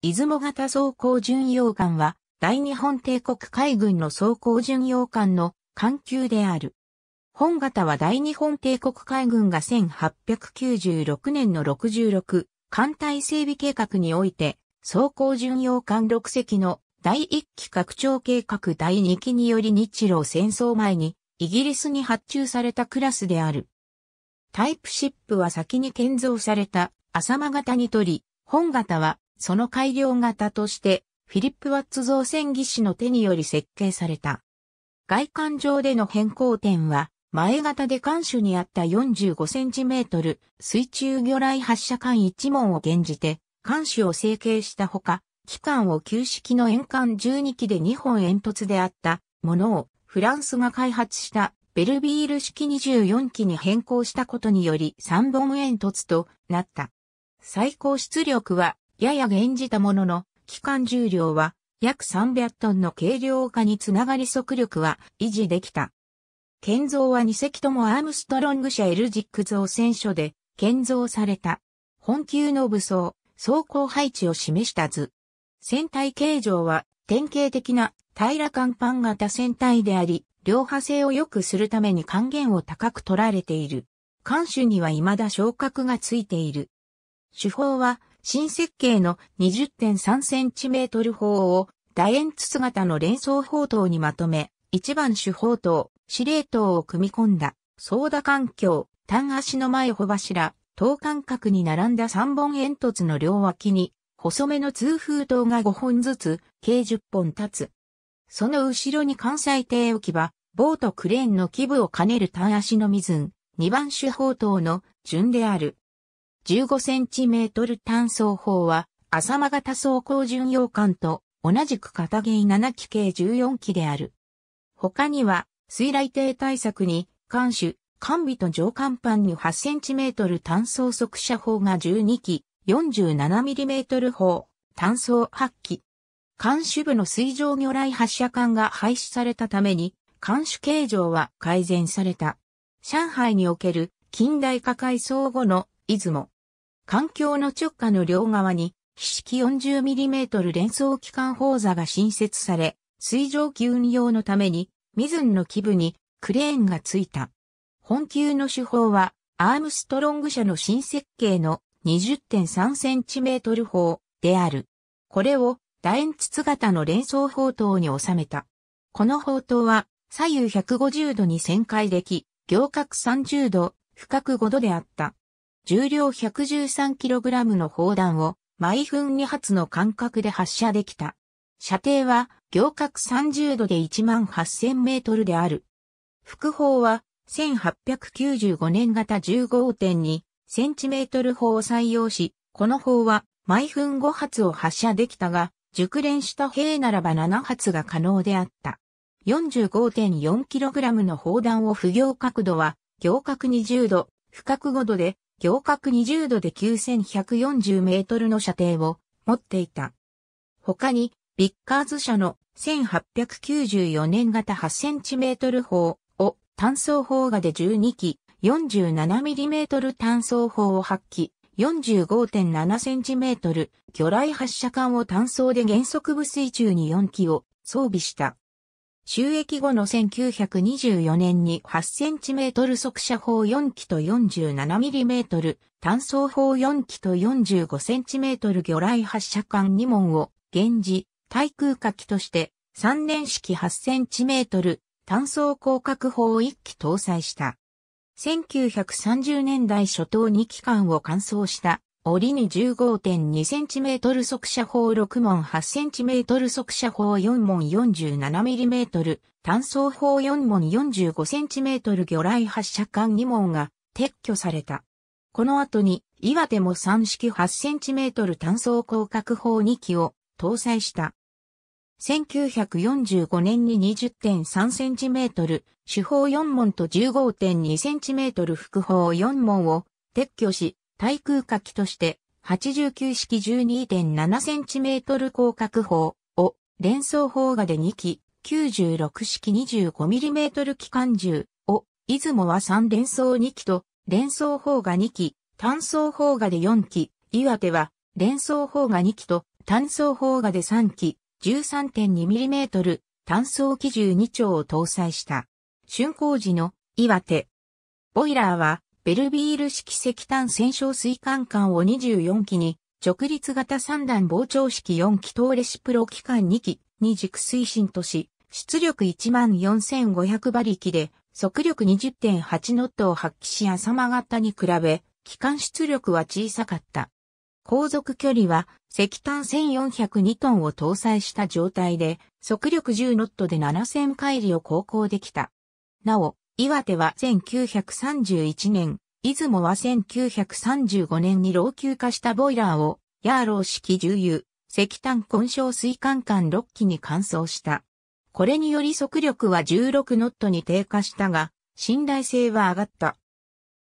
出雲型装甲巡洋艦は、大日本帝国海軍の装甲巡洋艦の艦級である。本型は大日本帝国海軍が1896年の66艦隊整備計画において、装甲巡洋艦6隻の第1期拡張計画第2期により日露戦争前にイギリスに発注されたクラスである。タイプシップは先に建造された浅間型にとり、本型はその改良型として、フィリップ・ワッツ造船技師の手により設計された。外観上での変更点は、前型で艦首にあった45センチメートル水中魚雷発射管1門を減じて、艦首を成形したほか、機関を旧式の円管12機で2本煙突であったものをフランスが開発したベルビール式24機に変更したことにより3本煙突となった。最高出力はやや減じたものの、機関重量は約300トンの軽量化につながり速力は維持できた。建造は2隻ともアームストロング社エルジック造船所で建造された。本級の武装、装甲配置を示した図。船体形状は典型的な平ら甲板型船体であり、両派性を良くするために還元を高く取られている。艦首には未だ昇格がついている。手法は新設計の 20.3cm 砲を楕円筒型の連装砲塔にまとめ、一番主砲塔、司令塔を組み込んだ、相打環境、単足の前穂柱、等間隔に並んだ3本煙突の両脇に、細めの通風塔が5本ずつ、計10本立つ。その後ろに関西艇置き場、ボートクレーンの基部を兼ねる単足の水、2番手砲塔の順である。15cm 単走砲は、浅間型装甲巡洋艦と同じく片芸7機計14機である。他には、水雷艇対策に、艦首、艦尾と上艦板に 8cm 単装速射砲が12機、47mm 砲、単装8機。艦首部の水上魚雷発射管が廃止されたために、艦首形状は改善された。上海における近代化改装後の出雲、環境の直下の両側に、非式 40mm 連装機関砲座が新設され、水上機運用のために、ミズンの基部にクレーンがついた。本級の手法は、アームストロング社の新設計の 20.3cm 砲である。これを楕円筒型の連装砲塔に収めた。この砲塔は左右150度に旋回でき、行角30度、深く5度であった。重量 113kg の砲弾を毎分2発の間隔で発射できた。射程は行角30度で1万8000メートルである。副砲は1895年型15.2センチメートル砲を採用し、この砲は毎分5発を発射できたが、熟練した兵ならば7発が可能であった。45.4kg の砲弾を不行角度は、行角20度、深角5度で行角20度で9140メートルの射程を持っていた。他に、ビッカーズ社の1894年型8センチメートル砲を単装砲画で12機4 7トル単装砲を発揮、4 5 7トル、魚雷発射管を単装で原則部水中に4機を装備した。収益後の1924年に 8cm 速射砲4機と 47mm 単装砲4機と 45cm 魚雷発射管2門を現時対空火器として3年式 8cm 単装広角砲1機搭載した。1930年代初頭2機関を完走した折に 15.2cm 速射砲6門 8cm 速射砲4門 47mm、単装砲4門 45cm 魚雷発射管2門が撤去された。この後に岩手も3式 8cm 単装広角砲2機を搭載した。1945年に 20.3cm、手砲4門と 15.2cm 副砲4門を撤去し、対空火器として、89式1 2 7トル広角砲を連装砲画で2機、96式2 5トル機関銃を、出雲は3連装2機と、連装砲画2機、単装砲画で4機、岩手は連装砲画2機と、単装砲画で3機、1 3 2トル、単装機銃2丁を搭載した。竣工時の岩手。ボイラーはベルビール式石炭戦勝水管管を24機に、直立型三段膨張式4気筒レシプロ機関2機に軸推進とし、出力14,500馬力で、速力20.8ノットを発揮し浅間型に比べ、機関出力は小さかった。航続距離は石炭1402トンを搭載した状態で、速力10ノットで7000回りを航行できた。なお、岩手は1931年、出雲は1935年に老朽化したボイラーを、ヤーロー式重油、石炭混焼水管管6機に乾燥した。これにより速力は16ノットに低下したが、信頼性は上がった。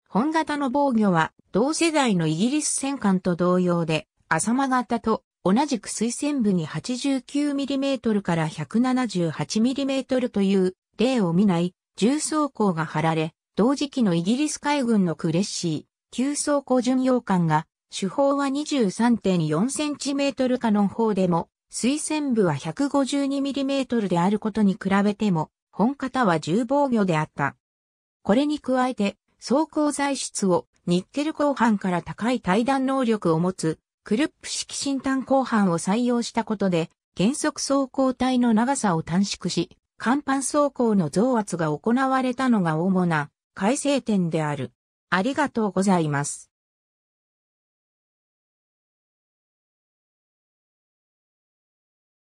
本型の防御は、同世代のイギリス戦艦と同様で、浅間型と同じく水線部に 89mm から 178mm という例を見ない重装甲が貼られ、同時期のイギリス海軍のクレッシー、旧装甲巡洋艦が、主砲は 23.4cm カノン砲でも、水線部は 152mm であることに比べても、本型は重防御であった。これに加えて、装甲材質をニッケル鋼板から高い対弾能力を持つ、クルップ式新炭鋼板を採用したことで、原則装甲体の長さを短縮し、甲板走行の増圧が行われたのが主な改正点である。ありがとうございます。